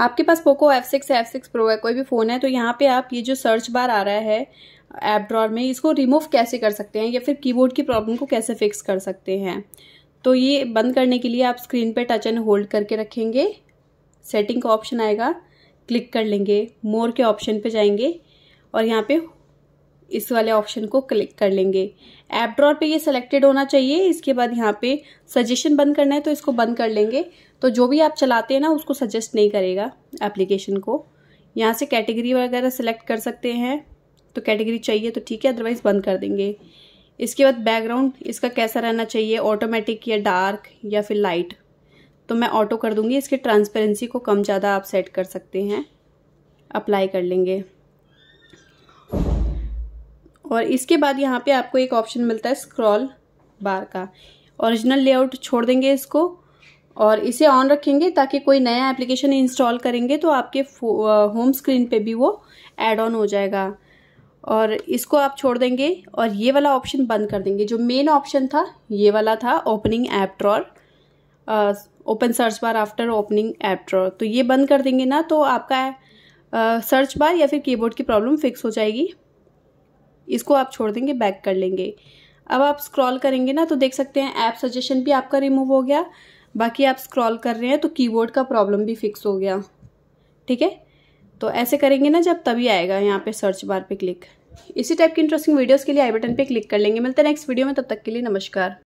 आपके पास Poco F six F six pro है कोई भी फ़ोन है तो यहाँ पे आप ये जो सर्च बार आ रहा है ऐप ड्रॉर में इसको रिमूव कैसे कर सकते हैं या फिर कीबोर्ड की प्रॉब्लम को कैसे फिक्स कर सकते हैं तो ये बंद करने के लिए आप स्क्रीन पे टच एंड होल्ड करके रखेंगे सेटिंग का ऑप्शन आएगा क्लिक कर लेंगे मोर के ऑप्शन पे जाएंगे और यहाँ पे इस वाले ऑप्शन को क्लिक कर लेंगे ऐप ड्रॉर पे ये सिलेक्टेड होना चाहिए इसके बाद यहाँ पे सजेशन बंद करना है तो इसको बंद कर लेंगे तो जो भी आप चलाते हैं ना उसको सजेस्ट नहीं करेगा एप्लीकेशन को यहाँ से कैटेगरी वगैरह सेलेक्ट कर सकते हैं तो कैटेगरी चाहिए तो ठीक है अदरवाइज़ बंद कर देंगे इसके बाद बैकग्राउंड इसका कैसा रहना चाहिए ऑटोमेटिक या डार्क या फिर लाइट तो मैं ऑटो कर दूंगी इसके ट्रांसपेरेंसी को कम ज़्यादा आप सेट कर सकते हैं अप्लाई कर लेंगे और इसके बाद यहाँ पे आपको एक ऑप्शन मिलता है स्क्रॉल बार का ओरिजिनल लेआउट छोड़ देंगे इसको और इसे ऑन रखेंगे ताकि कोई नया एप्लीकेशन इंस्टॉल करेंगे तो आपके होम स्क्रीन पे भी वो एड ऑन हो जाएगा और इसको आप छोड़ देंगे और ये वाला ऑप्शन बंद कर देंगे जो मेन ऑप्शन था ये वाला था opening app drawer open search bar after opening app drawer तो ये बंद कर देंगे ना तो आपका सर्च uh, बार या फिर कीबोर्ड की प्रॉब्लम फिक्स हो जाएगी इसको आप छोड़ देंगे बैक कर लेंगे अब आप स्क्रॉल करेंगे ना तो देख सकते हैं ऐप सजेशन भी आपका रिमूव हो गया बाकी आप स्क्रॉल कर रहे हैं तो कीबोर्ड का प्रॉब्लम भी फिक्स हो गया ठीक है तो ऐसे करेंगे ना जब तभी आएगा यहाँ पे सर्च बार पे क्लिक इसी टाइप की इंटरेस्टिंग वीडियोस के लिए आई बटन पे क्लिक कर लेंगे मिलते हैं नेक्स्ट वीडियो में तब तक के लिए नमस्कार